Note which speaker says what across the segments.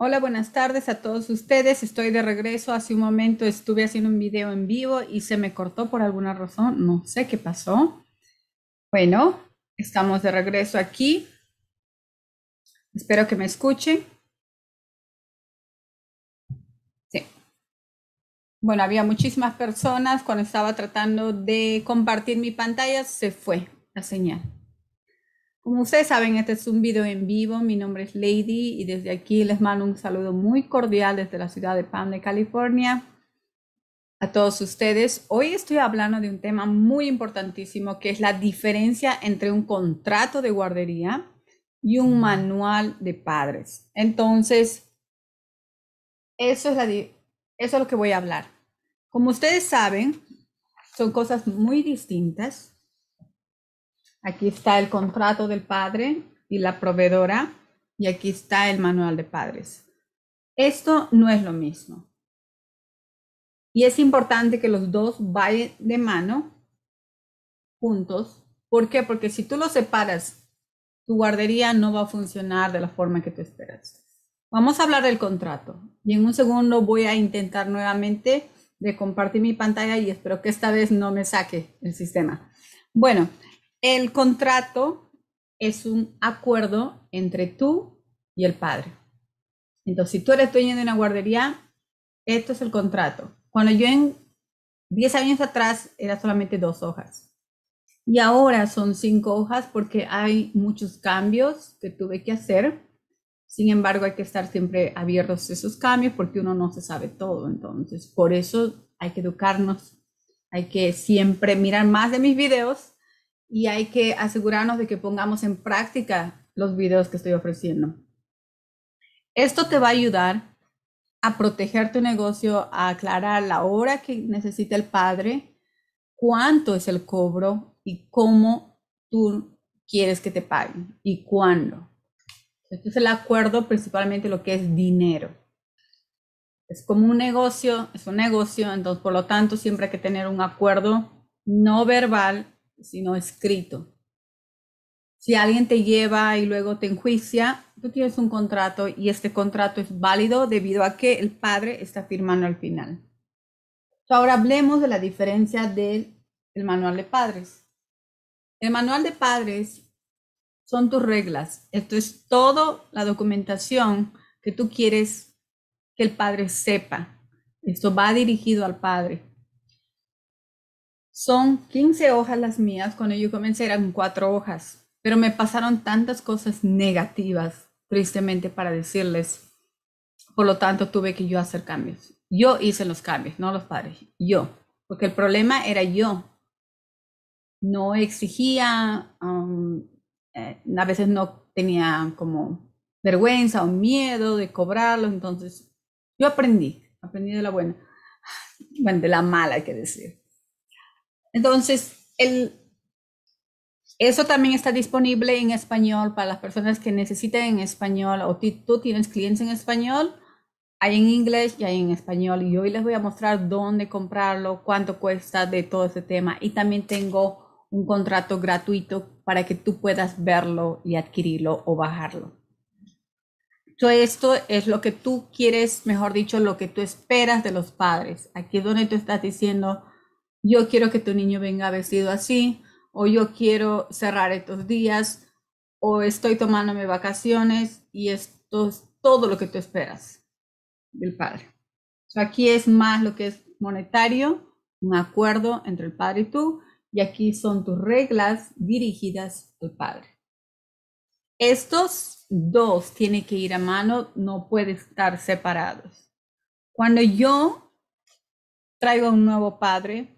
Speaker 1: Hola, buenas tardes a todos ustedes. Estoy de regreso. Hace un momento estuve haciendo un video en vivo y se me cortó por alguna razón. No sé qué pasó. Bueno, estamos de regreso aquí. Espero que me escuchen. Sí. Bueno, había muchísimas personas. Cuando estaba tratando de compartir mi pantalla, se fue la señal. Como ustedes saben, este es un video en vivo. Mi nombre es Lady y desde aquí les mando un saludo muy cordial desde la ciudad de Palm de California a todos ustedes. Hoy estoy hablando de un tema muy importantísimo que es la diferencia entre un contrato de guardería y un manual de padres. Entonces, eso es, eso es lo que voy a hablar. Como ustedes saben, son cosas muy distintas Aquí está el contrato del padre y la proveedora y aquí está el manual de padres. Esto no es lo mismo. Y es importante que los dos vayan de mano juntos. ¿Por qué? Porque si tú los separas, tu guardería no va a funcionar de la forma que tú esperas. Vamos a hablar del contrato y en un segundo voy a intentar nuevamente de compartir mi pantalla y espero que esta vez no me saque el sistema. Bueno, el contrato es un acuerdo entre tú y el padre. Entonces, si tú eres dueño de una guardería, esto es el contrato. Cuando yo en 10 años atrás era solamente dos hojas. Y ahora son cinco hojas porque hay muchos cambios que tuve que hacer. Sin embargo, hay que estar siempre abiertos a esos cambios porque uno no se sabe todo. Entonces, por eso hay que educarnos. Hay que siempre mirar más de mis videos y hay que asegurarnos de que pongamos en práctica los videos que estoy ofreciendo. Esto te va a ayudar a proteger tu negocio, a aclarar la hora que necesita el padre, cuánto es el cobro y cómo tú quieres que te paguen y cuándo. Este es el acuerdo principalmente lo que es dinero. Es como un negocio, es un negocio, entonces por lo tanto siempre hay que tener un acuerdo no verbal sino escrito. Si alguien te lleva y luego te enjuicia, tú tienes un contrato y este contrato es válido debido a que el padre está firmando al final. Ahora hablemos de la diferencia del el manual de padres. El manual de padres son tus reglas. Esto es toda la documentación que tú quieres que el padre sepa. Esto va dirigido al padre. Son 15 hojas las mías, cuando yo comencé eran cuatro hojas, pero me pasaron tantas cosas negativas, tristemente, para decirles. Por lo tanto, tuve que yo hacer cambios. Yo hice los cambios, no los padres, yo, porque el problema era yo. No exigía, um, eh, a veces no tenía como vergüenza o miedo de cobrarlo, entonces yo aprendí, aprendí de la buena, bueno, de la mala hay que decir. Entonces, el, eso también está disponible en español para las personas que necesiten en español o tú tienes clientes en español. Hay en inglés y hay en español. Y hoy les voy a mostrar dónde comprarlo, cuánto cuesta de todo ese tema. Y también tengo un contrato gratuito para que tú puedas verlo y adquirirlo o bajarlo. Todo esto es lo que tú quieres, mejor dicho, lo que tú esperas de los padres. Aquí es donde tú estás diciendo, yo quiero que tu niño venga vestido así, o yo quiero cerrar estos días, o estoy tomándome vacaciones y esto es todo lo que tú esperas del padre. aquí es más lo que es monetario, un acuerdo entre el padre y tú, y aquí son tus reglas dirigidas al padre. Estos dos tienen que ir a mano, no pueden estar separados. Cuando yo traigo un nuevo padre,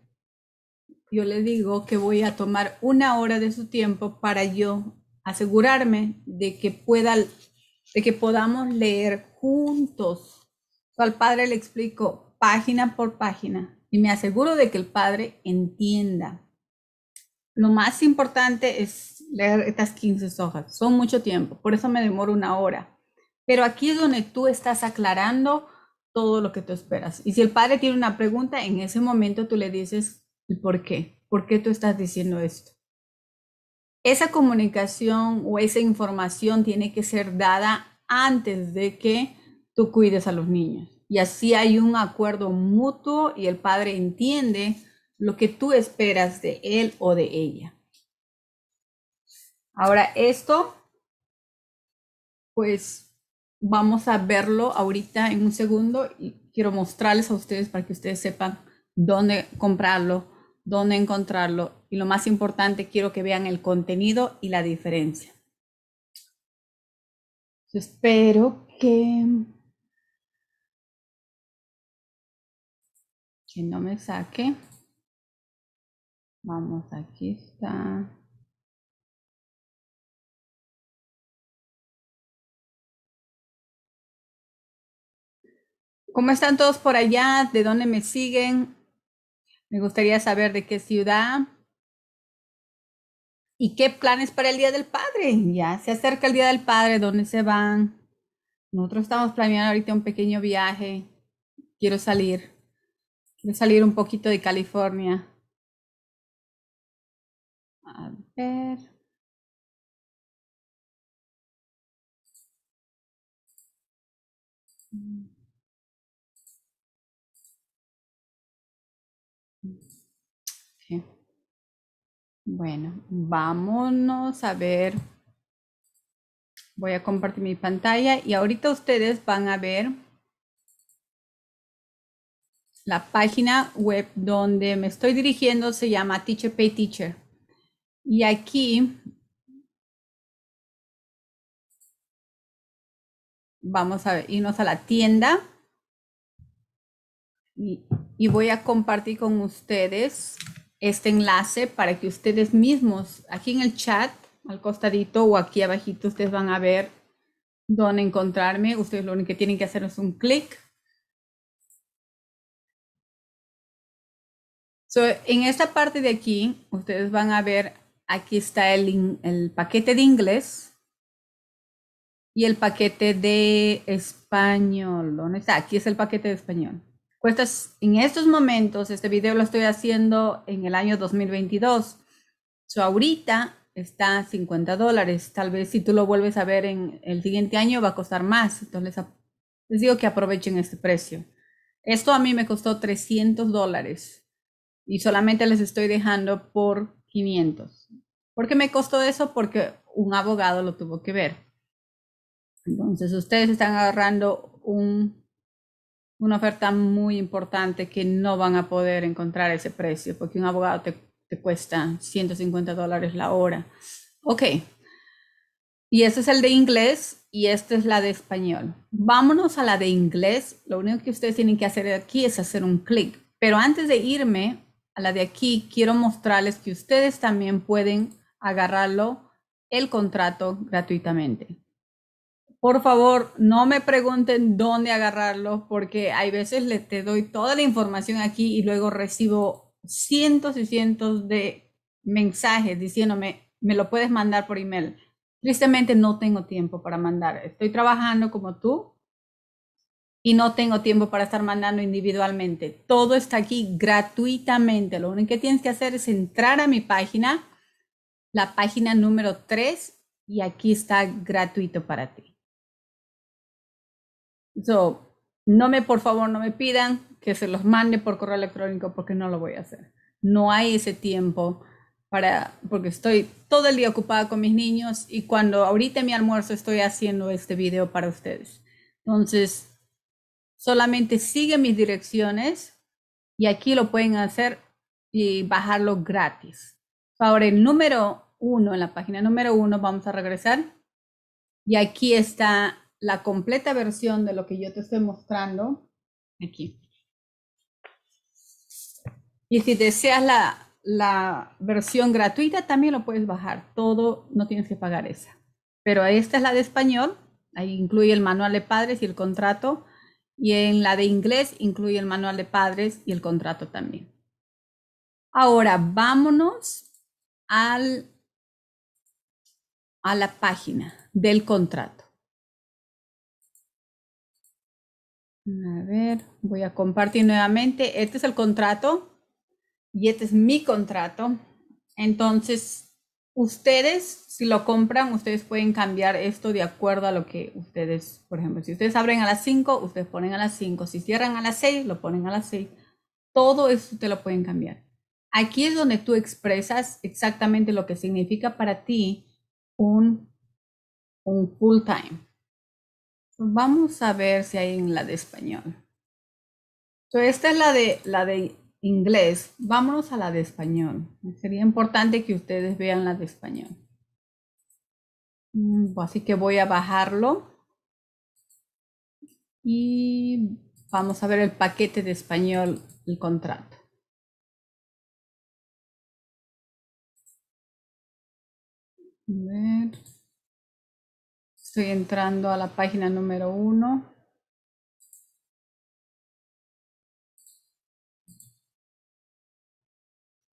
Speaker 1: yo le digo que voy a tomar una hora de su tiempo para yo asegurarme de que pueda, de que podamos leer juntos. al padre le explico página por página y me aseguro de que el padre entienda. Lo más importante es leer estas 15 hojas. Son mucho tiempo, por eso me demoro una hora. Pero aquí es donde tú estás aclarando todo lo que tú esperas. Y si el padre tiene una pregunta, en ese momento tú le dices por qué. ¿Por qué tú estás diciendo esto? Esa comunicación o esa información tiene que ser dada antes de que tú cuides a los niños. Y así hay un acuerdo mutuo y el padre entiende lo que tú esperas de él o de ella. Ahora, esto, pues vamos a verlo ahorita en un segundo y quiero mostrarles a ustedes para que ustedes sepan dónde comprarlo dónde encontrarlo y lo más importante, quiero que vean el contenido y la diferencia. espero que,
Speaker 2: que no me saque. Vamos, aquí está. ¿Cómo están todos por allá? ¿De dónde me siguen?
Speaker 1: Me gustaría saber de qué ciudad y qué planes para el Día del Padre. Ya se acerca el Día del Padre, ¿dónde se van? Nosotros estamos planeando ahorita un pequeño viaje. Quiero salir. Quiero salir un poquito de California. A ver. Mm. Bueno, vámonos a ver. Voy a compartir mi pantalla y ahorita ustedes van a ver la página web donde me estoy dirigiendo se llama Teacher Pay Teacher. Y aquí vamos a irnos a la tienda y, y voy a compartir con ustedes este enlace para que ustedes mismos, aquí en el chat, al costadito o aquí abajito, ustedes van a ver dónde encontrarme. Ustedes lo único que tienen que hacer es un clic. So, en esta parte de aquí, ustedes van a ver, aquí está el, el paquete de inglés y el paquete de español. ¿Dónde está? Aquí es el paquete de español. Cuestas, en estos momentos, este video lo estoy haciendo en el año 2022. su ahorita está a 50 dólares. Tal vez si tú lo vuelves a ver en el siguiente año va a costar más. Entonces les, les digo que aprovechen este precio. Esto a mí me costó 300 dólares y solamente les estoy dejando por 500. ¿Por qué me costó eso? Porque un abogado lo tuvo que ver. Entonces ustedes están agarrando un una oferta muy importante que no van a poder encontrar ese precio, porque un abogado te, te cuesta 150 dólares la hora. Ok. Y este es el de inglés y esta es la de español. Vámonos a la de inglés. Lo único que ustedes tienen que hacer aquí es hacer un clic. Pero antes de irme a la de aquí, quiero mostrarles que ustedes también pueden agarrarlo el contrato gratuitamente. Por favor, no me pregunten dónde agarrarlo, porque hay veces les te doy toda la información aquí y luego recibo cientos y cientos de mensajes diciéndome, me lo puedes mandar por email. Tristemente no tengo tiempo para mandar. Estoy trabajando como tú y no tengo tiempo para estar mandando individualmente. Todo está aquí gratuitamente. Lo único que tienes que hacer es entrar a mi página, la página número 3, y aquí está gratuito para ti. So, no me, por favor, no me pidan que se los mande por correo electrónico porque no lo voy a hacer. No hay ese tiempo para, porque estoy todo el día ocupada con mis niños y cuando ahorita mi almuerzo estoy haciendo este video para ustedes. Entonces, solamente sigue mis direcciones y aquí lo pueden hacer y bajarlo gratis. Ahora, el número uno, en la página número uno, vamos a regresar. Y aquí está la completa versión de lo que yo te estoy mostrando aquí. Y si deseas la, la versión gratuita, también lo puedes bajar. Todo, no tienes que pagar esa. Pero esta es la de español. Ahí incluye el manual de padres y el contrato. Y en la de inglés incluye el manual de padres y el contrato también. Ahora vámonos al, a la página del contrato. A ver, voy a compartir nuevamente. Este es el contrato y este es mi contrato. Entonces, ustedes, si lo compran, ustedes pueden cambiar esto de acuerdo a lo que ustedes, por ejemplo, si ustedes abren a las 5, ustedes ponen a las 5. Si cierran a las 6, lo ponen a las 6. Todo esto te lo pueden cambiar. Aquí es donde tú expresas exactamente lo que significa para ti un, un full time. Vamos a ver si hay en la de español. esta es la de, la de inglés. Vámonos a la de español. Sería importante que ustedes vean la de español. Mm, pues, así que voy a bajarlo. Y vamos a ver el paquete de español, el contrato.
Speaker 2: Estoy entrando a la página número uno.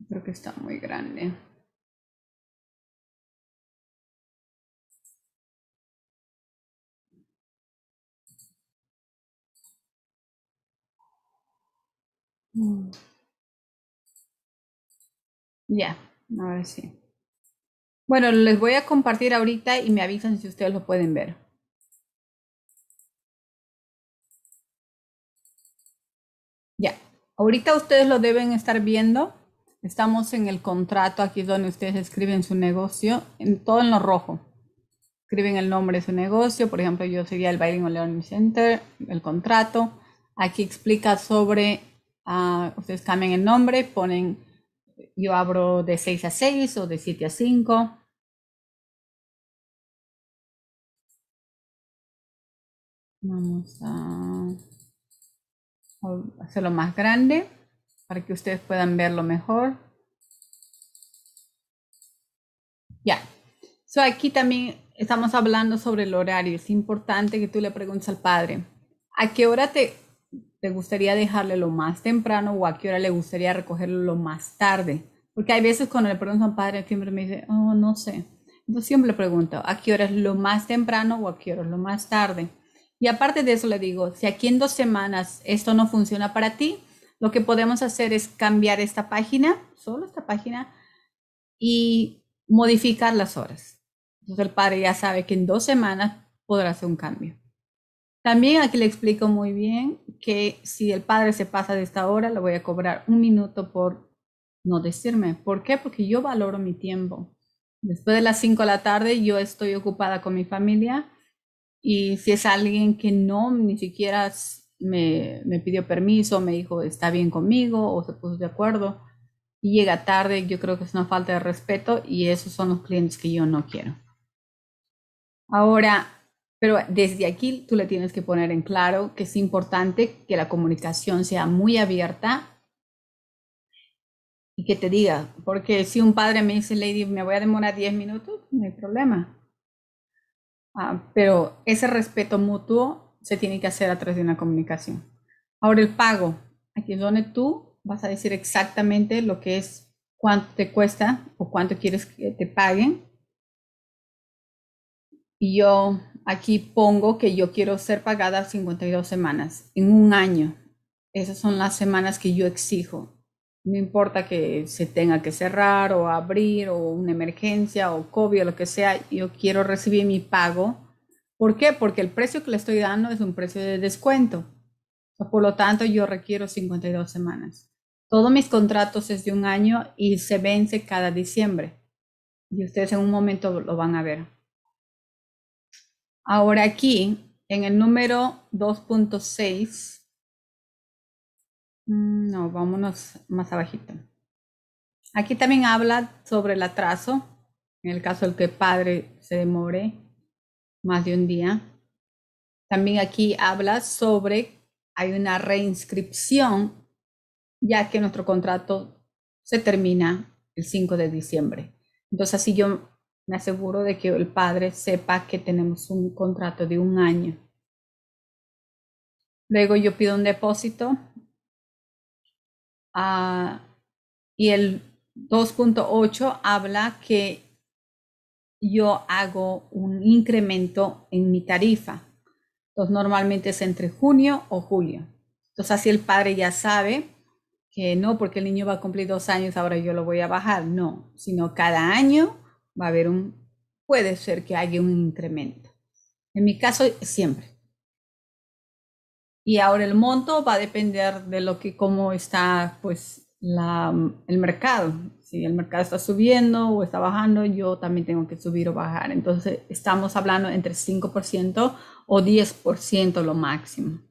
Speaker 2: Creo que está muy grande. Mm. Ya, ahora sí. Bueno, les voy a compartir ahorita y me avisan si ustedes lo pueden ver.
Speaker 1: Ya, ahorita ustedes lo deben estar viendo. Estamos en el contrato, aquí es donde ustedes escriben su negocio, en todo en lo rojo. Escriben el nombre de su negocio, por ejemplo, yo sería el Biden Learning Center, el contrato. Aquí explica sobre, ah, ustedes cambian el nombre, ponen yo abro de 6 a 6 o de 7 a 5.
Speaker 2: Vamos
Speaker 1: a hacerlo más grande para que ustedes puedan verlo mejor. Ya. aquí también estamos hablando sobre el horario. Es importante que tú le preguntes al padre, ¿a qué hora te le gustaría dejarle lo más temprano o a qué hora le gustaría recogerlo lo más tarde. Porque hay veces cuando le pregunto a un padre, siempre me dice, oh, no sé. Entonces siempre le pregunto, ¿a qué hora es lo más temprano o a qué hora es lo más tarde? Y aparte de eso le digo, si aquí en dos semanas esto no funciona para ti, lo que podemos hacer es cambiar esta página, solo esta página, y modificar las horas. Entonces el padre ya sabe que en dos semanas podrá hacer un cambio. También aquí le explico muy bien que si el padre se pasa de esta hora, le voy a cobrar un minuto por no decirme. ¿Por qué? Porque yo valoro mi tiempo. Después de las 5 de la tarde yo estoy ocupada con mi familia y si es alguien que no, ni siquiera me, me pidió permiso, me dijo está bien conmigo o se puso de acuerdo y llega tarde, yo creo que es una falta de respeto y esos son los clientes que yo no quiero. Ahora, pero desde aquí tú le tienes que poner en claro que es importante que la comunicación sea muy abierta y que te diga, porque si un padre me dice, Lady, me voy a demorar 10 minutos, no hay problema. Ah, pero ese respeto mutuo se tiene que hacer a través de una comunicación. Ahora el pago, aquí es donde tú vas a decir exactamente lo que es, cuánto te cuesta o cuánto quieres que te paguen. Y yo Aquí pongo que yo quiero ser pagada 52 semanas en un año. Esas son las semanas que yo exijo. No importa que se tenga que cerrar o abrir o una emergencia o COVID o lo que sea, yo quiero recibir mi pago. ¿Por qué? Porque el precio que le estoy dando es un precio de descuento. Por lo tanto, yo requiero 52 semanas. Todos mis contratos es de un año y se vence cada diciembre. Y ustedes en un momento lo van a ver. Ahora aquí, en el número 2.6, mm, no, vámonos más abajito. Aquí también habla sobre el atraso, en el caso del que padre se demore más de un día. También aquí habla sobre, hay una reinscripción, ya que nuestro contrato se termina el 5 de diciembre. Entonces, así yo me aseguro de que el padre sepa que tenemos un contrato de un año. Luego yo pido un depósito ah, y el 2.8 habla que yo hago un incremento en mi tarifa. Entonces normalmente es entre junio o julio. Entonces así el padre ya sabe que no porque el niño va a cumplir dos años, ahora yo lo voy a bajar. No, sino cada año va a haber un, puede ser que haya un incremento. En mi caso, siempre. Y ahora el monto va a depender de lo que, cómo está pues la, el mercado. Si el mercado está subiendo o está bajando, yo también tengo que subir o bajar. Entonces, estamos hablando entre 5% o 10% lo máximo.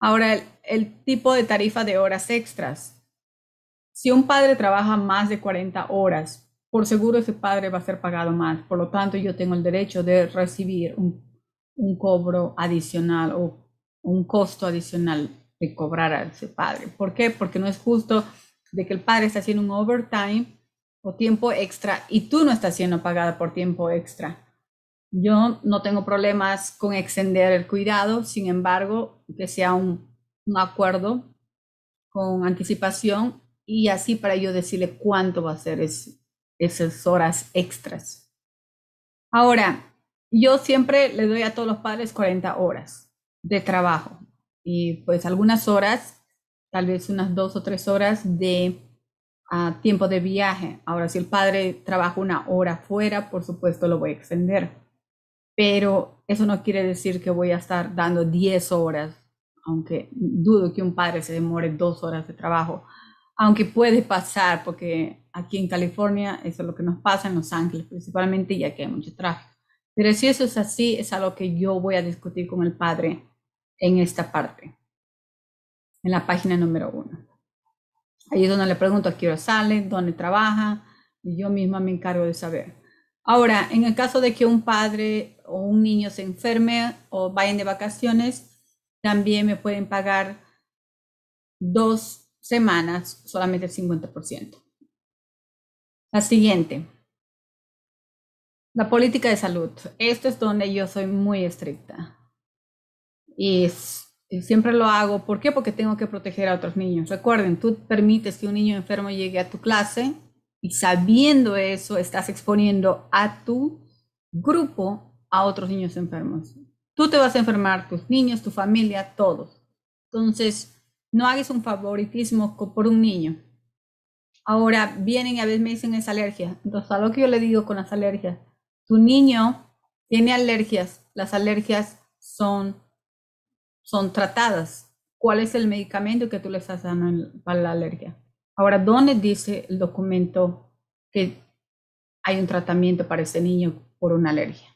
Speaker 1: Ahora, el, el tipo de tarifa de horas extras. Si un padre trabaja más de 40 horas por seguro ese padre va a ser pagado más. Por lo tanto, yo tengo el derecho de recibir un, cobro adicional o un costo adicional de cobrar a ese padre. ¿Por qué? Porque no es justo de que el padre está haciendo un overtime o tiempo extra y tú no estás siendo pagada por tiempo extra. Yo no tengo problemas con extender el cuidado, sin embargo, que sea un, un acuerdo con anticipación y así para yo decirle cuánto va a ser ese, esas horas extras. Ahora, yo siempre le doy a todos los padres 40 horas de trabajo y pues algunas horas, tal vez unas dos o tres horas de ah, tiempo de viaje. Ahora, si el padre trabaja una hora fuera, por supuesto lo voy a extender, pero eso no quiere decir que voy a estar dando 10 horas, aunque dudo que un padre se demore dos horas de trabajo aunque puede pasar, porque aquí en California eso es lo que nos pasa, en Los Ángeles principalmente, ya que hay mucho tráfico. Pero si eso es así, es algo que yo voy a discutir con el padre en esta parte, en la página número uno. Ahí es donde le pregunto a qué hora sale, dónde trabaja, y yo misma me encargo de saber. Ahora, en el caso de que un padre o un niño se enferme o vayan de vacaciones, también me pueden pagar dos semanas solamente
Speaker 2: el 50%. La siguiente.
Speaker 1: La política de salud. Esto es donde yo soy muy estricta. Y siempre lo hago. ¿Por qué? Porque tengo que proteger a otros niños. Recuerden, tú permites que un niño enfermo llegue a tu clase y sabiendo eso estás exponiendo a tu grupo a otros niños enfermos. Tú te vas a enfermar, tus niños, tu familia, todos. Entonces, no hagas un favoritismo por un niño. Ahora vienen y a veces me dicen es alergia. Entonces, a lo que yo le digo con las alergias, tu niño tiene alergias, las alergias son, son tratadas. ¿Cuál es el medicamento que tú le estás dando para la alergia? Ahora, ¿dónde dice el documento que hay un tratamiento para ese niño por una alergia?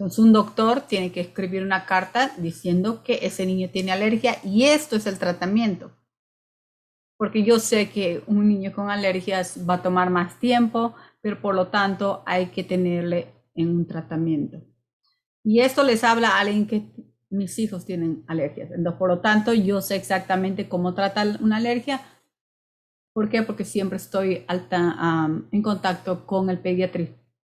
Speaker 1: Entonces un doctor tiene que escribir una carta diciendo que ese niño tiene alergia y esto es el tratamiento. Porque yo sé que un niño con alergias va a tomar más tiempo, pero por lo tanto hay que tenerle en un tratamiento. Y esto les habla a alguien que mis hijos tienen alergias. Entonces, por lo tanto, yo sé exactamente cómo tratar una alergia. ¿Por qué? Porque siempre estoy en contacto con el pediatra,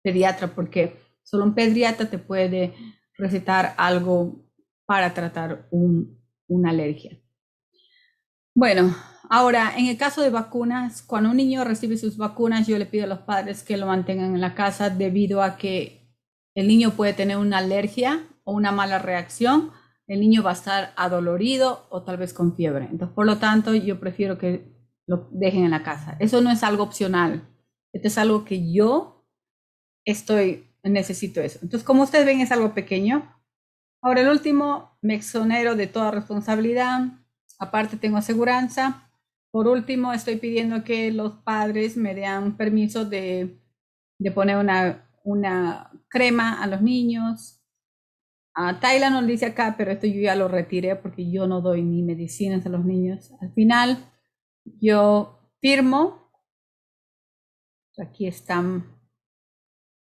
Speaker 1: pediatra porque Solo un pediatra te puede recetar algo para tratar una alergia. Bueno, ahora, en el caso de vacunas, cuando un niño recibe sus vacunas, yo le pido a los padres que lo mantengan en la casa debido a que el niño puede tener una alergia o una mala reacción, el niño va a estar adolorido o tal vez con fiebre. Entonces, por lo tanto, yo prefiero que lo dejen en la casa. Eso no es algo opcional. Esto es algo que yo estoy necesito eso. Entonces, como ustedes ven, es algo pequeño. Ahora, el último, me exonero de toda responsabilidad. Aparte, tengo aseguranza. Por último, estoy pidiendo que los padres me den permiso de, de poner una, una crema a los niños. A Tayla nos dice acá, pero esto yo ya lo retiré porque yo no doy ni medicinas a los niños. Al final, yo firmo. Aquí están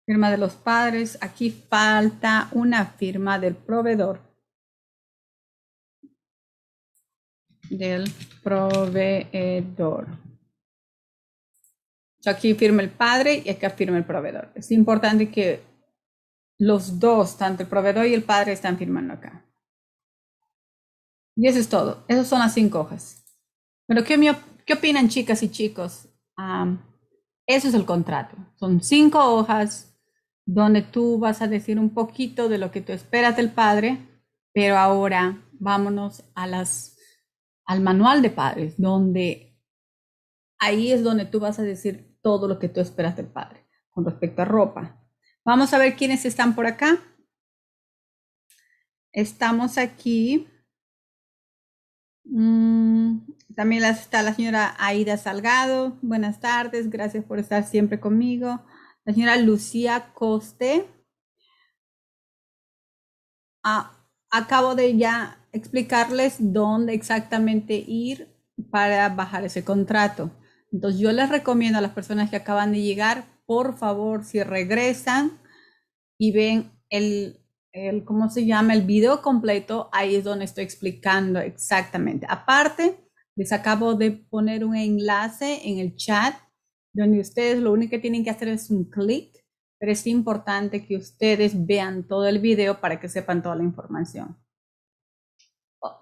Speaker 1: firma de los padres, aquí falta una firma del proveedor. Del proveedor. So aquí firma el padre y acá firma el proveedor. Es importante que los dos, tanto el proveedor y el padre, están firmando acá. Y eso es todo. Esas son las cinco hojas. Pero ¿qué, opinan chicas y chicos? eso es el contrato. Son cinco hojas donde tú vas a decir un poquito de lo que tú esperas del padre, pero ahora vámonos a las, al manual de padres, donde ahí es donde tú vas a decir todo lo que tú esperas del padre con respecto a ropa. Vamos a ver quiénes están por acá. Estamos aquí. Mm, también está la señora Aida Salgado. Buenas tardes, gracias por estar siempre conmigo la señora Lucía Coste. Ah, acabo de ya explicarles dónde exactamente ir para bajar ese contrato. Entonces yo les recomiendo a las personas que acaban de llegar, por favor, si regresan y ven el, el ¿cómo se llama? El video completo, ahí es donde estoy explicando exactamente. Aparte, les acabo de poner un enlace en el chat donde ustedes lo único que tienen que hacer es un clic, pero es importante que ustedes vean todo el video para que sepan toda la información.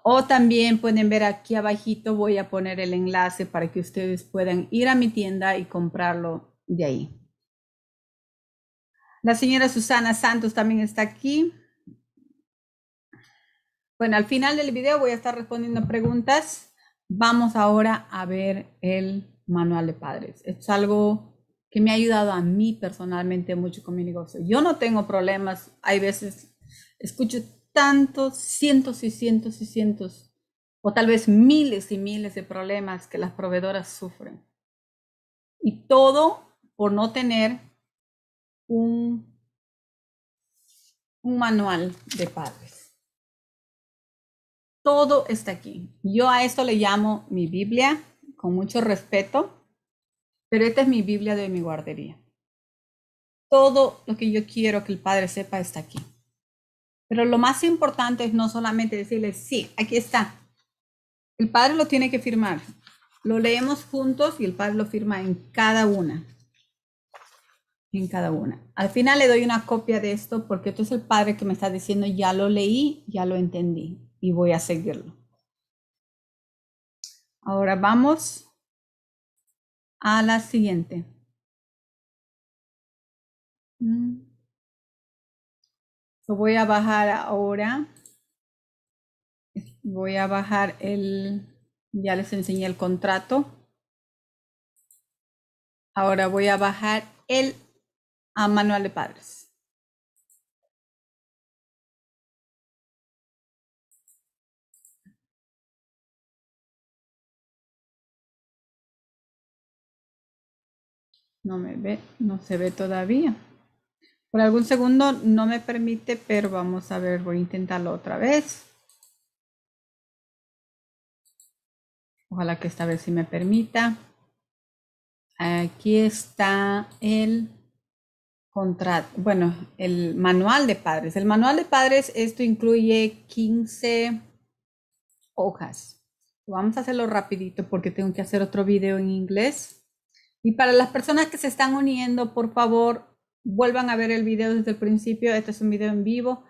Speaker 1: O, también pueden ver aquí abajito, voy a poner el enlace para que ustedes puedan ir a mi tienda y comprarlo de ahí. La señora Susana Santos también está aquí. Bueno, al final del video voy a estar respondiendo preguntas. Vamos ahora a ver el manual de padres. Es algo que me ha ayudado a mí personalmente mucho con mi negocio. Yo no tengo problemas, hay veces escucho tantos cientos y cientos y cientos o tal vez miles y miles de problemas que las proveedoras sufren. Y todo por no tener un, un manual de padres. Todo está aquí. Yo a esto le llamo mi Biblia, con mucho respeto, pero esta es mi Biblia de mi guardería. Todo lo que yo quiero que el Padre sepa está aquí. Pero lo más importante es no solamente decirle, sí, aquí está. El Padre lo tiene que firmar. Lo leemos juntos y el Padre lo firma en cada una. En cada una. Al final le doy una copia de esto porque esto es el Padre que me está diciendo, ya lo leí, ya lo entendí y voy a seguirlo. Ahora vamos
Speaker 2: a la siguiente. Mm.
Speaker 1: voy a bajar ahora. Voy a bajar el, ya les enseñé el contrato. Ahora voy a bajar el a manual de padres. No me ve, no se ve todavía. Por algún segundo no me permite, pero vamos a ver, voy a intentarlo otra vez. Ojalá que esta vez sí me permita. Aquí está el contrato, bueno, el manual de padres. El manual de padres, esto incluye 15 hojas. Vamos a hacerlo rapidito porque tengo que hacer otro video en inglés. Y para las personas que se están uniendo, por favor, vuelvan a ver el video desde el principio. Este es un video en vivo.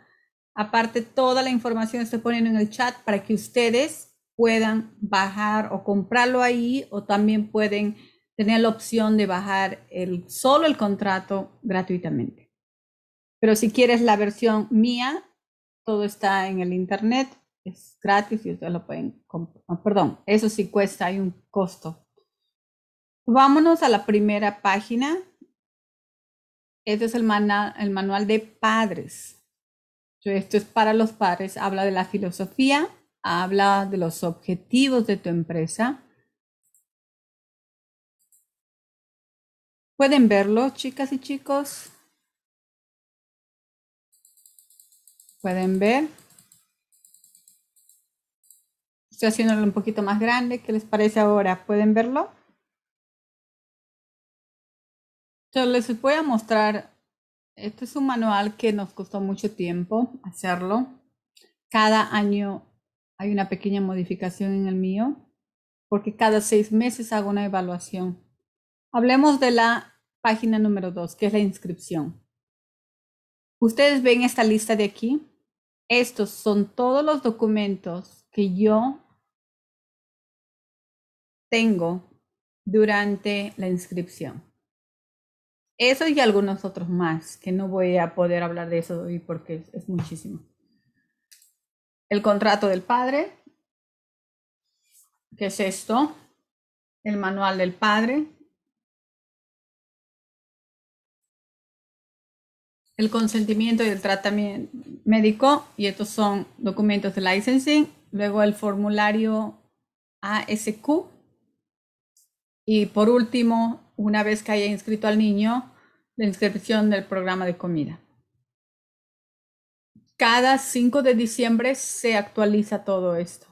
Speaker 1: Aparte, toda la información estoy poniendo en el chat para que ustedes puedan bajar o comprarlo ahí o también pueden tener la opción de bajar el, solo el contrato gratuitamente. Pero si quieres la versión mía, todo está en el internet, es gratis y ustedes lo pueden comprar. Ah, perdón, eso sí cuesta, hay un costo Vámonos a la primera página. Este es el, manual, de padres. Esto es para los padres. Habla de la filosofía, habla de los objetivos de tu empresa.
Speaker 2: ¿Pueden verlo, chicas y chicos?
Speaker 1: ¿Pueden ver? Estoy haciéndolo un poquito más grande. ¿Qué les parece ahora? ¿Pueden verlo? les voy a mostrar, este es un manual que nos costó mucho tiempo hacerlo. Cada año hay una pequeña modificación en el mío, porque cada seis meses hago una evaluación. Hablemos de la página número dos, que es la inscripción. Ustedes ven esta lista de aquí. Estos son todos los documentos que yo tengo durante la inscripción. Eso y algunos otros más, que no voy a poder hablar de eso hoy porque es, muchísimo. El contrato del padre, que es esto, el manual del padre, el consentimiento y el tratamiento médico, y estos son documentos de licensing, luego el formulario ASQ, y por último, una vez que haya inscrito al niño la inscripción del programa de comida. Cada 5 de diciembre se actualiza todo esto.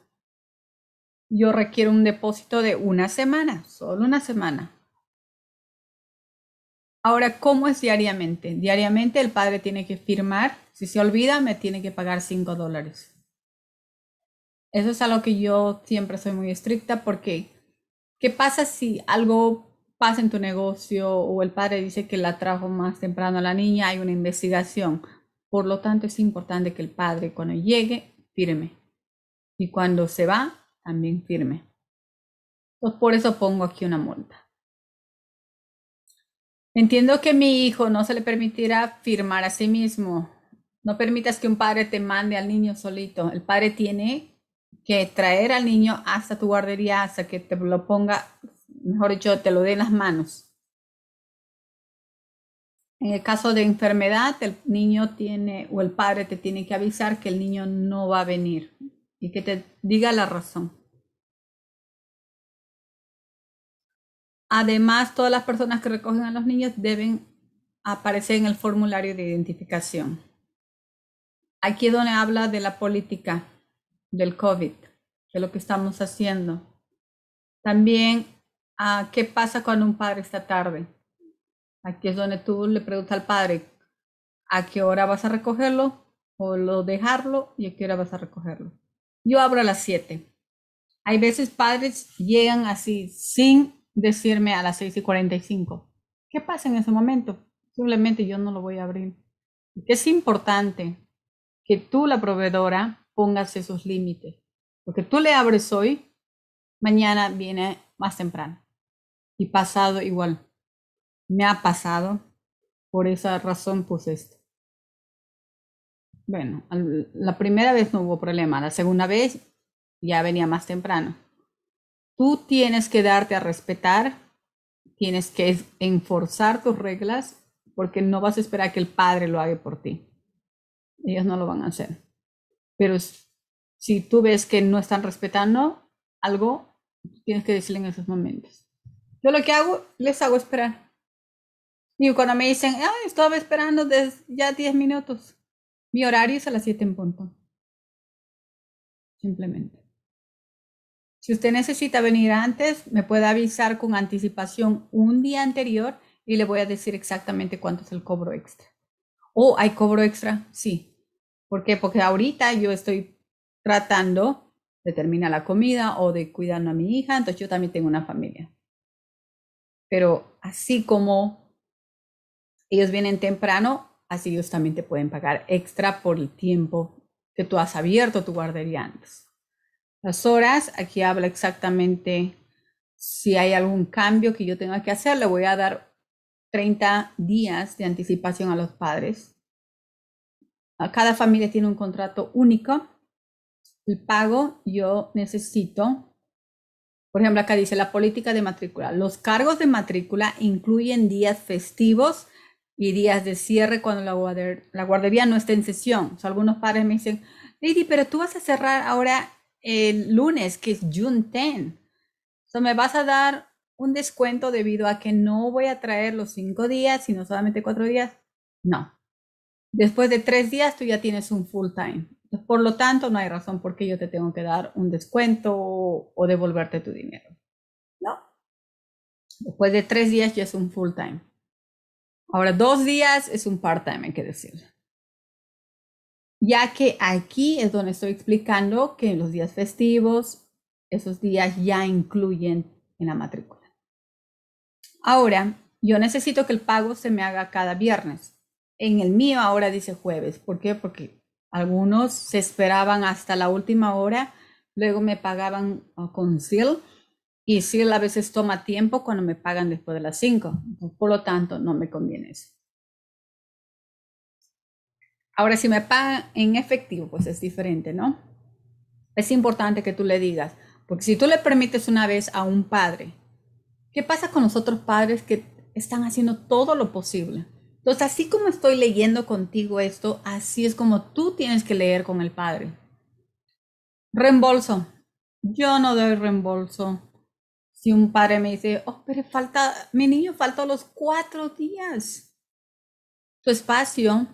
Speaker 1: Yo requiero un depósito de una semana, solo una semana. Ahora, ¿cómo es diariamente? Diariamente el padre tiene que firmar. Si se olvida, me tiene que pagar 5 dólares. Eso es algo que yo siempre soy muy estricta porque ¿qué pasa si algo pasa en tu negocio o el padre dice que la trajo más temprano a la niña, hay una investigación. Por lo tanto, es importante que el padre cuando llegue firme y cuando se va también firme. por eso pongo aquí una multa. Entiendo que mi hijo no se le permitirá firmar a sí mismo. No permitas que un padre te mande al niño solito. El padre tiene que traer al niño hasta tu guardería, hasta que te lo ponga mejor dicho, te lo dé las manos. En el caso de enfermedad, el niño tiene o el padre te tiene que avisar que el niño no va a venir y que te diga la razón. Además, todas las personas que recogen a los niños deben aparecer en el formulario de identificación. Aquí es donde habla de la política del COVID, de lo que estamos haciendo. También qué pasa cuando un padre está tarde. Aquí es donde tú le preguntas al padre a qué hora vas a recogerlo o lo dejarlo y a qué hora vas a recogerlo. Yo abro a las 7. Hay veces padres llegan así sin decirme a las 6 y 45. ¿Qué pasa en ese momento? Simplemente yo no lo voy a abrir. Es importante que tú, la proveedora, pongas esos límites. Porque tú le abres hoy, mañana viene más temprano y pasado igual. Me ha pasado. Por esa razón pues esto. Bueno, la primera vez no hubo problema. La segunda vez ya venía más temprano. Tú tienes que darte a respetar. Tienes que enforzar tus reglas porque no vas a esperar que el padre lo haga por ti. Ellos no lo van a hacer. Pero si tú ves que no están respetando algo, tienes que decirle en esos momentos. Yo lo que hago, les hago esperar. Y cuando me dicen, ay, estaba esperando desde ya 10 minutos. Mi horario es a las 7 en punto. Simplemente. Si usted necesita venir antes, me puede avisar con anticipación un día anterior y le voy a decir exactamente cuánto es el cobro extra. ¿O oh, hay cobro extra? Sí. ¿Por qué? Porque ahorita yo estoy tratando de terminar la comida o de cuidando a mi hija, entonces yo también tengo una familia. Pero así como ellos vienen temprano, así ellos también te pueden pagar extra por el tiempo que tú has abierto tu guardería antes. Las horas, aquí habla exactamente si hay algún cambio que yo tenga que hacer, le voy a dar 30 días de anticipación a los padres. Cada familia tiene un contrato único. El pago yo necesito por ejemplo, acá dice la política de matrícula. Los cargos de matrícula incluyen días festivos y días de cierre cuando la, guardería no está en sesión. O algunos padres me dicen, Lady, pero tú vas a cerrar ahora el lunes, que es June 10. So, me vas a dar un descuento debido a que no voy a traer los cinco días, sino solamente cuatro días. No. Después de tres días, tú ya tienes un full time. Por lo tanto, no hay razón por qué yo te tengo que dar un descuento o devolverte tu dinero. No. Después de tres días ya es un full time. Ahora, dos días es un part time, hay que decirlo. Ya que aquí es donde estoy explicando que en los días festivos, esos días ya incluyen en la matrícula. Ahora, yo necesito que el pago se me haga cada viernes. En el mío ahora dice jueves. ¿Por qué? Porque algunos se esperaban hasta la última hora, luego me pagaban oh, con SIL y SIL a veces toma tiempo cuando me pagan después de las 5. Por lo tanto, no me conviene eso. Ahora, si me pagan en efectivo, pues es diferente, ¿no? Es importante que tú le digas, porque si tú le permites una vez a un padre, ¿qué pasa con los otros padres que están haciendo todo lo posible? Entonces, así como estoy leyendo contigo esto, así es como tú tienes que leer con el Padre. Reembolso. Yo no doy reembolso. Si un padre me dice, oh, pero falta, mi niño faltó los cuatro días. Tu espacio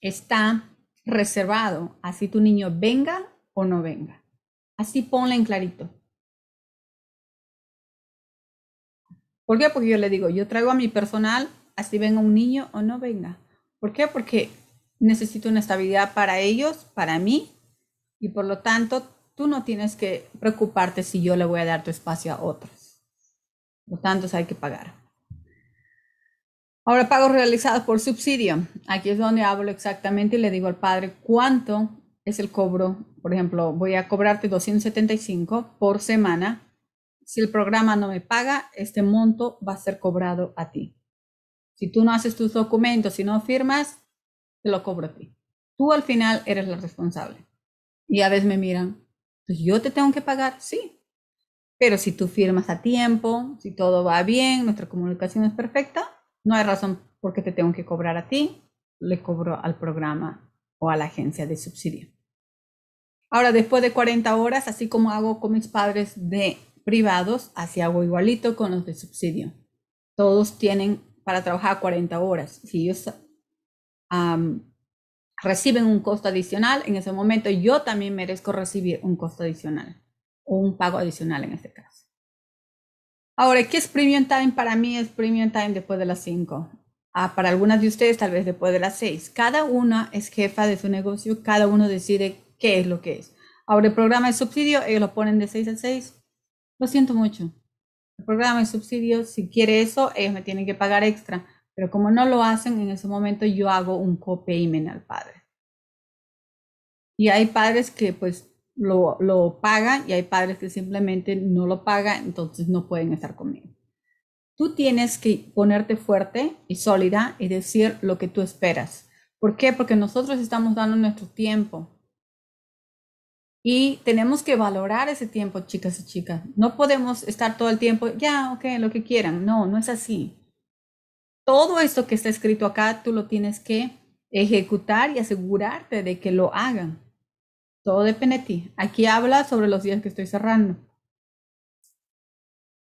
Speaker 1: está reservado, así tu niño venga o no
Speaker 2: venga. Así ponle en clarito.
Speaker 1: ¿Por qué? Porque yo le digo, yo traigo a mi personal así venga un niño o no venga. ¿Por qué? Porque necesito una estabilidad para ellos, para mí, y por lo tanto tú no tienes que preocuparte si yo le voy a dar tu espacio a otros. Por lo tanto, hay que pagar. Ahora, pagos realizados por subsidio. Aquí es donde hablo exactamente y le digo al padre cuánto es el cobro. Por ejemplo, voy a cobrarte 275 por semana. Si el programa no me paga, este monto va a ser cobrado a ti. Si tú no haces tus documentos, si no firmas, te lo cobro a ti. Tú al final eres la responsable. Y a veces me miran, pues yo te tengo que pagar, sí. Pero si tú firmas a tiempo, si todo va bien, nuestra comunicación es perfecta, no hay razón por qué te tengo que cobrar a ti, le cobro al programa o a la agencia de subsidio. Ahora, después de 40 horas, así como hago con mis padres de privados, así hago igualito con los de subsidio. Todos tienen para trabajar 40 horas. Si ellos reciben un costo adicional, en ese momento yo también merezco recibir un costo adicional o un pago adicional en este caso. Ahora, ¿qué es premium time? Para mí es premium time después de las 5. Ah, para algunas de ustedes tal vez después de las 6. Cada una es jefa de su negocio, cada uno decide qué es lo que es. Ahora, el programa de subsidio, ellos lo ponen de 6 a 6. Lo siento mucho el programa, de subsidios, si quiere eso, ellos me tienen que pagar extra. Pero como no lo hacen, en ese momento yo hago un copayment al padre. Y hay padres que pues lo, lo pagan y hay padres que simplemente no lo pagan, entonces no pueden estar conmigo. Tú tienes que ponerte fuerte y sólida y decir lo que tú esperas. ¿Por qué? Porque nosotros estamos dando nuestro tiempo, y tenemos que valorar ese tiempo, chicas y chicas. No podemos estar todo el tiempo, ya, ok, lo que quieran. No, no es así. Todo esto que está escrito acá, tú lo tienes que ejecutar y asegurarte de que lo hagan. Todo depende de ti. Aquí habla sobre los días que estoy cerrando.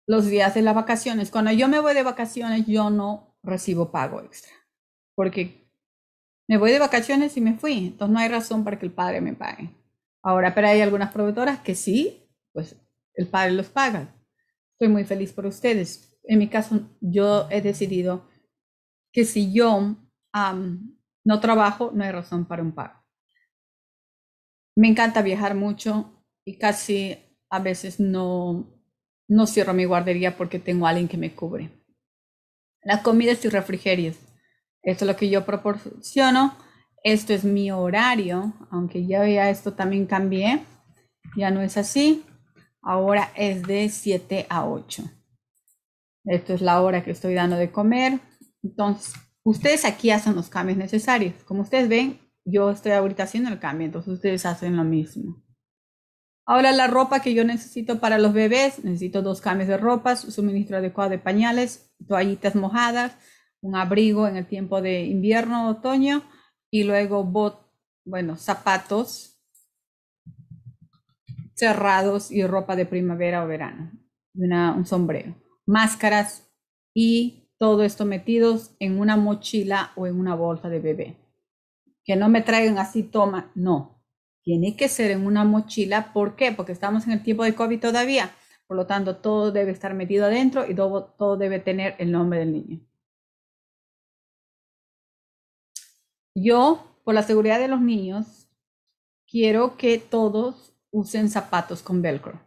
Speaker 1: Los días de las vacaciones. Cuando yo me voy de vacaciones, yo no recibo pago extra. Porque me voy de vacaciones y me fui. Entonces no hay razón para que el padre me pague. Ahora, pero hay algunas proveedoras que sí, pues el padre los paga. Estoy muy feliz por ustedes. En mi caso, yo he decidido que si yo no trabajo, no hay razón para un pago. Me encanta viajar mucho y casi a veces no, no cierro mi guardería porque tengo alguien que me cubre. Las comidas y refrigerios. eso es lo que yo proporciono esto es mi horario, aunque ya veía esto también cambié. Ya no es así. Ahora es de 7 a 8. Esto es la hora que estoy dando de comer. Entonces, ustedes aquí hacen los cambios necesarios. Como ustedes ven, yo estoy ahorita haciendo el cambio, entonces ustedes hacen lo mismo. Ahora la ropa que yo necesito para los bebés, necesito dos cambios de ropa, suministro adecuado de pañales, toallitas mojadas, un abrigo en el tiempo de invierno, o otoño, y luego bot, bueno, zapatos cerrados y ropa de primavera o verano, un sombrero, máscaras y todo esto metidos en una mochila o en una bolsa de bebé. Que no me traigan así, toma, no. Tiene que ser en una mochila, ¿por qué? Porque estamos en el tiempo de COVID todavía. Por lo tanto, todo debe estar metido adentro y todo, todo debe tener el nombre del niño. Yo, por la seguridad de los niños, quiero que todos usen zapatos con velcro.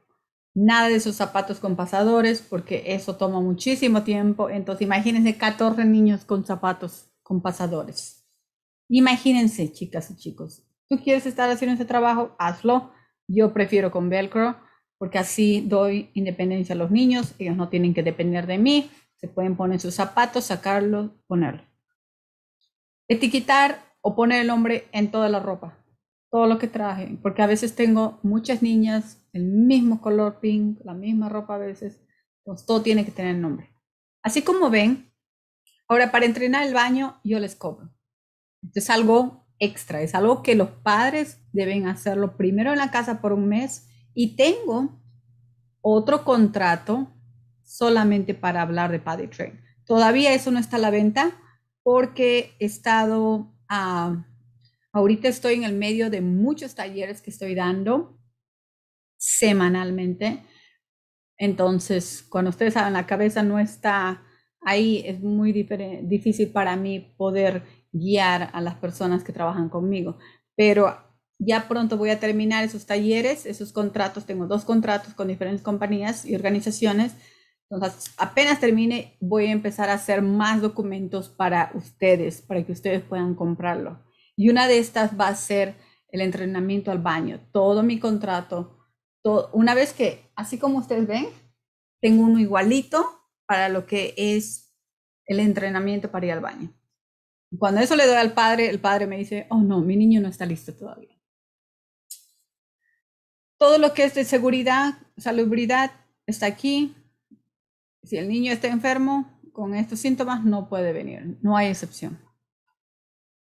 Speaker 1: Nada de esos zapatos con pasadores porque eso toma muchísimo tiempo. Entonces, imagínense 14 niños con zapatos con pasadores. Imagínense, chicas y chicos, tú quieres estar haciendo ese trabajo, hazlo. Yo prefiero con velcro porque así doy independencia a los niños. Ellos no tienen que depender de mí. Se pueden poner sus zapatos, sacarlos, ponerlos. Etiquetar o poner el nombre en toda la ropa, todo lo que traje, porque a veces tengo muchas niñas, el mismo color pink, la misma ropa a veces, pues todo tiene que tener nombre. Así como ven, ahora para entrenar el baño yo les cobro. Esto es algo extra, es algo que los padres deben hacerlo primero en la casa por un mes y tengo otro contrato solamente para hablar de Paddy Train. Todavía eso no está a la venta, porque he estado, a ah, ahorita estoy en el medio de muchos talleres que estoy dando semanalmente. Entonces, cuando ustedes saben, la cabeza no está ahí, es muy difícil para mí poder guiar a las personas que trabajan conmigo. Pero ya pronto voy a terminar esos talleres, esos contratos. Tengo dos contratos con diferentes compañías y organizaciones entonces, apenas termine, voy a empezar a hacer más documentos para ustedes, para que ustedes puedan comprarlo. Y una de estas va a ser el entrenamiento al baño, todo mi contrato. una vez que, así como ustedes ven, tengo uno igualito para lo que es el entrenamiento para ir al baño. Cuando eso le doy al padre, el padre me dice, oh no, mi niño no está listo todavía. Todo lo que es de seguridad, salubridad, está aquí si el niño está enfermo con estos síntomas, no puede venir, no hay excepción.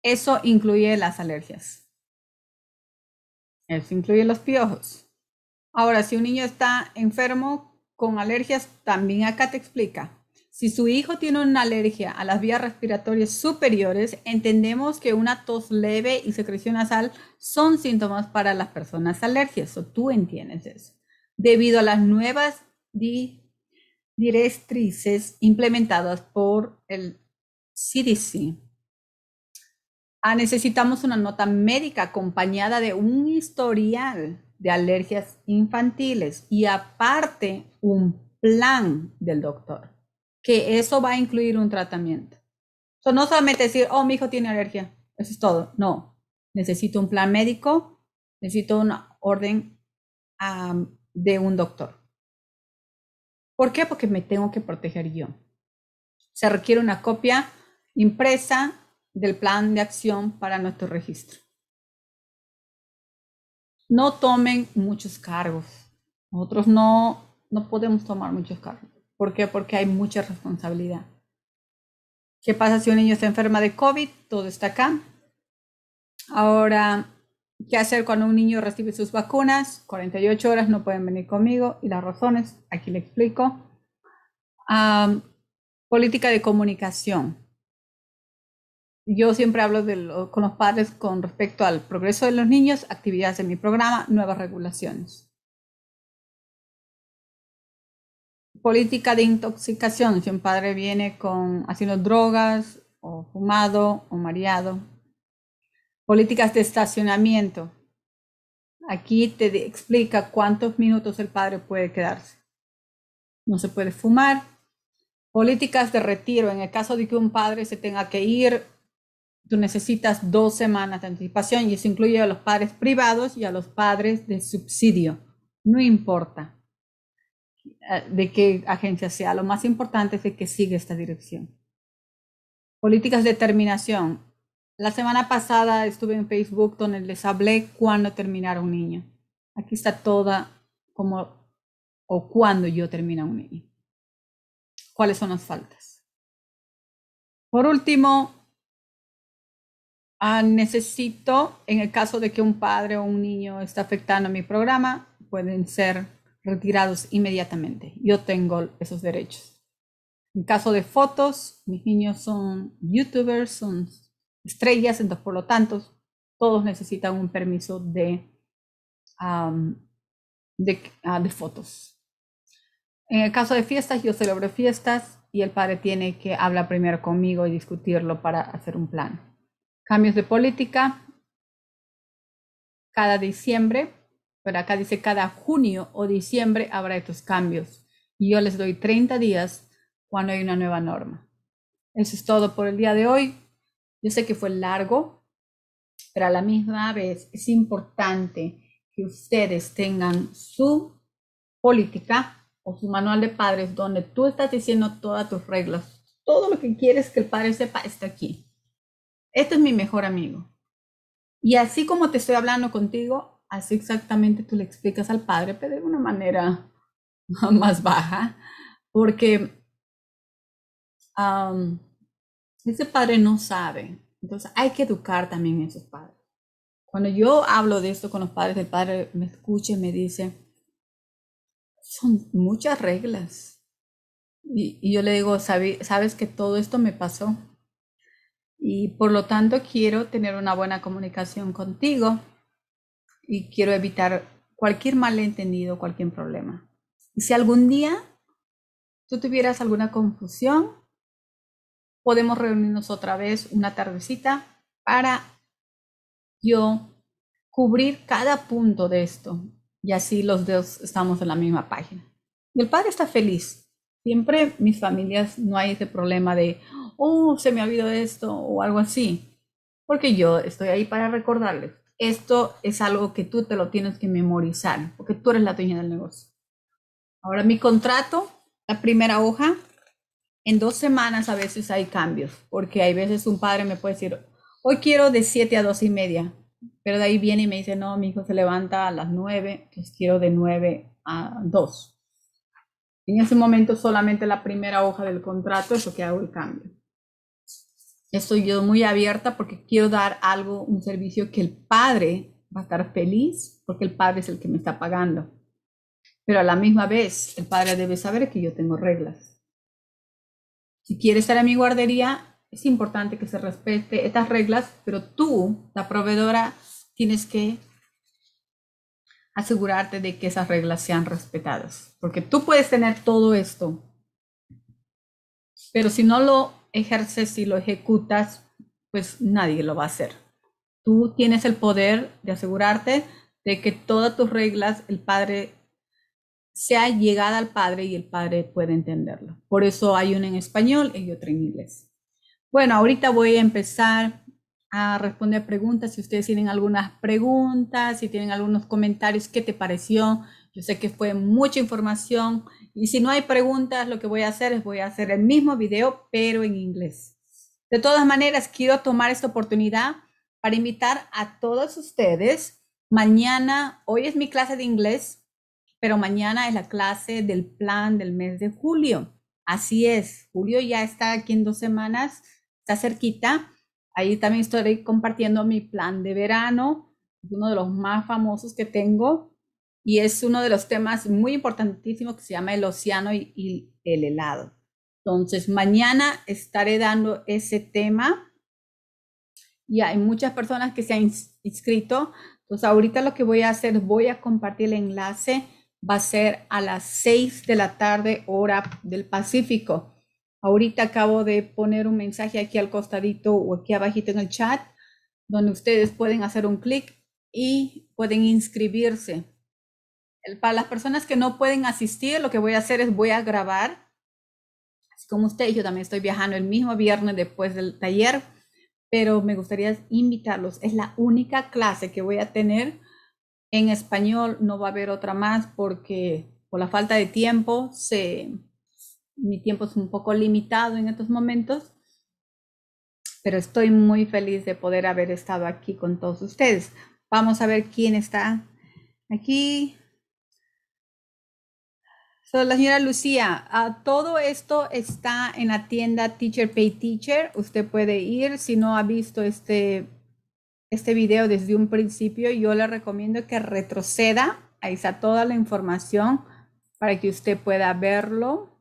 Speaker 1: Eso incluye las alergias. Eso incluye los piojos. Ahora, si un niño está enfermo con alergias, también acá te explica. Si su hijo tiene una alergia a las vías respiratorias superiores, entendemos que una tos leve y secreción nasal son síntomas para las personas alergias, o tú entiendes eso. Debido a las nuevas di directrices implementadas por el CDC. Ah, necesitamos una nota médica acompañada de un historial de alergias infantiles y aparte un plan del doctor, que eso va a incluir un tratamiento. no solamente decir, oh, mi hijo tiene alergia, eso es todo. No, necesito un plan médico, necesito una orden de un doctor. ¿Por qué? Porque me tengo que proteger yo. Se requiere una copia impresa del plan de acción para nuestro registro. No tomen muchos cargos. Nosotros no, no podemos tomar muchos cargos. ¿Por qué? Porque hay mucha responsabilidad. ¿Qué pasa si un niño está enferma de COVID? Todo está acá. Ahora, ¿Qué hacer cuando un niño recibe sus vacunas? 48 horas no pueden venir conmigo y las razones, aquí le explico. política de comunicación. Yo siempre hablo con los padres con respecto al progreso de los niños, actividades de mi programa, nuevas regulaciones. Política de intoxicación. Si un padre viene con haciendo drogas o fumado o mareado, Políticas de estacionamiento. Aquí te explica cuántos minutos el padre puede quedarse. No se puede fumar. Políticas de retiro. En el caso de que un padre se tenga que ir, tú necesitas dos semanas de anticipación y eso incluye a los padres privados y a los padres de subsidio. No importa eh, de qué agencia sea. Lo más importante es de que sigue esta dirección. Políticas de terminación. La semana pasada estuve en Facebook donde les hablé cuándo terminar un niño. Aquí está toda como o cuándo yo termino un niño. ¿Cuáles son las faltas? Por último, ah, necesito, en el caso de que un padre o un niño está afectando mi programa, pueden ser retirados inmediatamente. Yo tengo esos derechos. En caso de fotos, mis niños son youtubers, son estrellas, entonces por lo tanto todos necesitan un permiso de, de, ah, de, fotos. En el caso de fiestas, yo celebro fiestas y el padre tiene que hablar primero conmigo y discutirlo para hacer un plan. Cambios de política. Cada diciembre, pero acá dice cada junio o diciembre habrá estos cambios. Y yo les doy 30 días cuando hay una nueva norma. Eso es todo por el día de hoy. Yo sé que fue largo, pero a la misma vez es importante que ustedes tengan su política o su manual de padres donde tú estás diciendo todas tus reglas. Todo lo que quieres que el padre sepa está aquí. Este es mi mejor amigo. Y así como te estoy hablando contigo, así exactamente tú le explicas al padre, pero de una manera más baja, porque ese padre no sabe. Entonces hay que educar también a esos padres. Cuando yo hablo de esto con los padres, el padre me escucha y me dice, son muchas reglas. Y, yo le digo, sabes que todo esto me pasó. Y por lo tanto quiero tener una buena comunicación contigo y quiero evitar cualquier malentendido, cualquier problema. Y si algún día tú tuvieras alguna confusión, podemos reunirnos otra vez una tardecita para yo cubrir cada punto de esto. Y así los dos estamos en la misma página. Y el padre está feliz. Siempre mis familias no hay ese problema de, oh, se me ha habido esto o algo así. Porque yo estoy ahí para recordarles. Esto es algo que tú te lo tienes que memorizar, porque tú eres la dueña del negocio. Ahora mi contrato, la primera hoja, en dos semanas a veces hay cambios, porque hay veces un padre me puede decir, hoy quiero de 7 a 12 y media, pero de ahí viene y me dice, no, mi hijo se levanta a las 9, pues quiero de 9 a 2. En ese momento solamente la primera hoja del contrato es lo que hago el cambio. Estoy yo muy abierta porque quiero dar algo, un servicio que el padre va a estar feliz porque el padre es el que me está pagando. Pero a la misma vez, el padre debe saber que yo tengo reglas si quieres estar a mi guardería, es importante que se respete estas reglas, pero tú, la proveedora, tienes que asegurarte de que esas reglas sean respetadas, porque tú puedes tener todo esto, pero si no lo ejerces y lo ejecutas, pues nadie lo va a hacer. Tú tienes el poder de asegurarte de que todas tus reglas el padre sea llegada al Padre y el Padre puede entenderlo. Por eso hay una en español y otra en inglés. Bueno, ahorita voy a empezar a responder preguntas. Si ustedes tienen algunas preguntas, si tienen algunos comentarios, ¿qué te pareció? Yo sé que fue mucha información y si no hay preguntas, lo que voy a hacer es voy a hacer el mismo video, pero en inglés. De todas maneras, quiero tomar esta oportunidad para invitar a todos ustedes. Mañana, hoy es mi clase de inglés, pero mañana es la clase del plan del mes de julio. Así es, julio ya está aquí en dos semanas, está cerquita. Ahí también estoy compartiendo mi plan de verano, uno de los más famosos que tengo y es uno de los temas muy importantísimos que se llama el océano y, y el helado. Entonces, mañana estaré dando ese tema y hay muchas personas que se han inscrito. Entonces, ahorita lo que voy a hacer, voy a compartir el enlace va a ser a las 6 de la tarde hora del Pacífico. Ahorita acabo de poner un mensaje aquí al costadito o aquí abajito en el chat, donde ustedes pueden hacer un clic y pueden inscribirse. para las personas que no pueden asistir, lo que voy a hacer es voy a grabar. Así como usted, yo también estoy viajando el mismo viernes después del taller, pero me gustaría invitarlos. Es la única clase que voy a tener en español no va a haber otra más porque por la falta de tiempo, mi tiempo es un poco limitado en estos momentos, pero estoy muy feliz de poder haber estado aquí con todos ustedes. Vamos a ver quién está aquí. soy la señora Lucía, ah, todo esto está en la tienda Teacher Pay Teacher. Usted puede ir si no ha visto este este video desde un principio, yo le recomiendo que retroceda. Ahí está toda la información para que usted pueda verlo.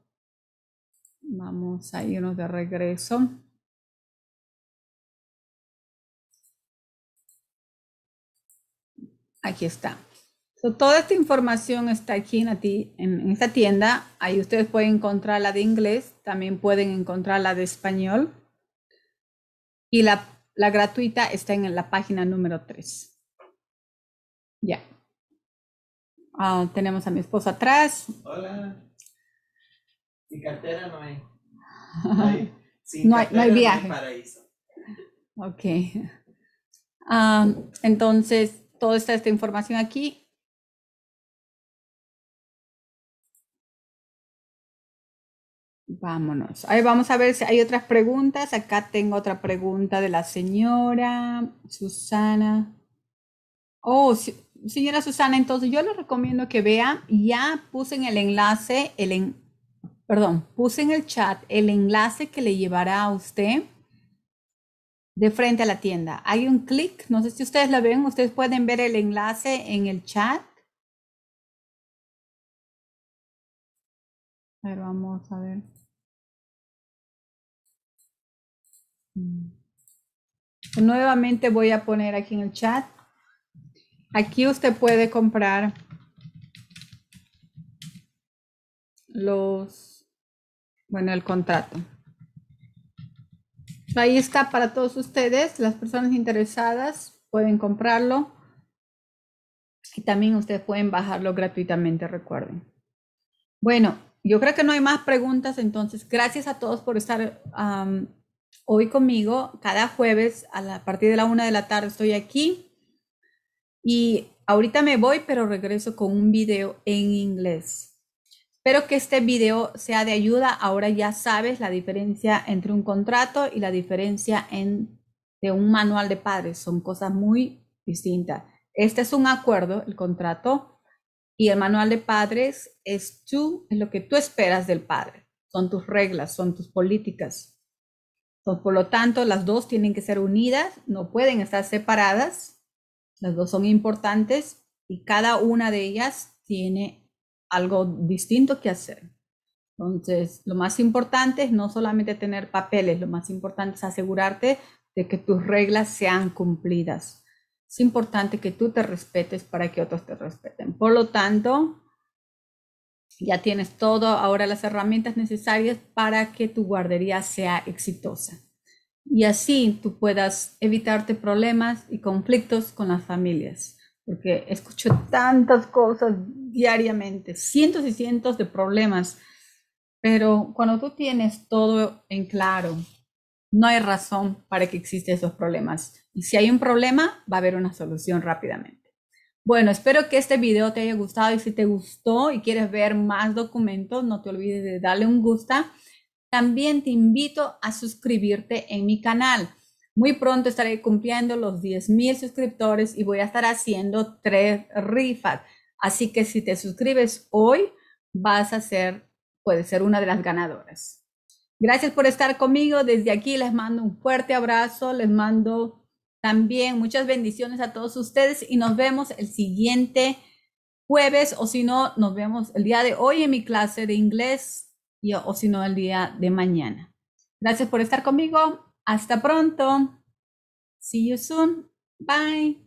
Speaker 2: Vamos a irnos de regreso.
Speaker 1: Aquí está. toda esta información está aquí en, en, esta tienda. Ahí ustedes pueden encontrar la de inglés, también pueden encontrar la de español. Y la la gratuita está en la página número 3. Ya. Ah, tenemos a mi esposa atrás.
Speaker 2: Hola. Sin cartera no hay.
Speaker 1: No hay, viaje. Ok. Ah, entonces, toda esta información aquí
Speaker 2: Vámonos.
Speaker 1: Ahí vamos a ver si hay otras preguntas. Acá tengo otra pregunta de la señora Susana. Oh, señora Susana, entonces yo le recomiendo que vea, ya puse en el enlace, el perdón, puse en el chat el enlace que le llevará a usted de frente a la tienda. Hay un clic, no sé si ustedes la ven, ustedes pueden ver el enlace en el chat.
Speaker 2: A ver, vamos a ver.
Speaker 1: Mm. Nuevamente voy a poner aquí en el chat. Aquí usted puede comprar los, bueno, el contrato. Ahí está para todos ustedes. Las personas interesadas pueden comprarlo. Y también ustedes pueden bajarlo gratuitamente, recuerden. Bueno, yo creo que no hay más preguntas, entonces gracias a todos por estar hoy conmigo cada jueves a, la, partir de la una de la tarde estoy aquí y ahorita me voy pero regreso con un video en inglés. Espero que este video sea de ayuda. Ahora ya sabes la diferencia entre un contrato y la diferencia en, de un manual de padres. Son cosas muy distintas. Este es un acuerdo, el contrato, y el manual de padres es tú, es lo que tú esperas del padre. Son tus reglas, son tus políticas, por lo tanto, las dos tienen que ser unidas, no pueden estar separadas. Las dos son importantes y cada una de ellas tiene algo distinto que hacer. Entonces, lo más importante es no solamente tener papeles, lo más importante es asegurarte de que tus reglas sean cumplidas. Es importante que tú te respetes para que otros te respeten. Por lo tanto, ya tienes todo, ahora las herramientas necesarias para que tu guardería sea exitosa. Y así tú puedas evitarte problemas y conflictos con las familias, porque escucho tantas cosas diariamente, cientos y cientos de problemas, pero cuando tú tienes todo en claro, no hay razón para que existan esos problemas. Y si hay un problema, va a haber una solución rápidamente. Bueno, espero que este video te haya gustado y si te gustó y quieres ver más documentos, no te olvides de darle un gusta. También te invito a suscribirte en mi canal. Muy pronto estaré cumpliendo los 10.000 suscriptores y voy a estar haciendo tres rifas. Así que si te suscribes hoy, vas a ser, puede ser una de las ganadoras. Gracias por estar conmigo. Desde aquí les mando un fuerte abrazo, les mando también muchas bendiciones a todos ustedes y nos vemos el siguiente jueves o si no, nos vemos el día de hoy en mi clase de inglés o si no, el día de mañana. Gracias por estar conmigo. Hasta pronto. See you soon.
Speaker 2: Bye.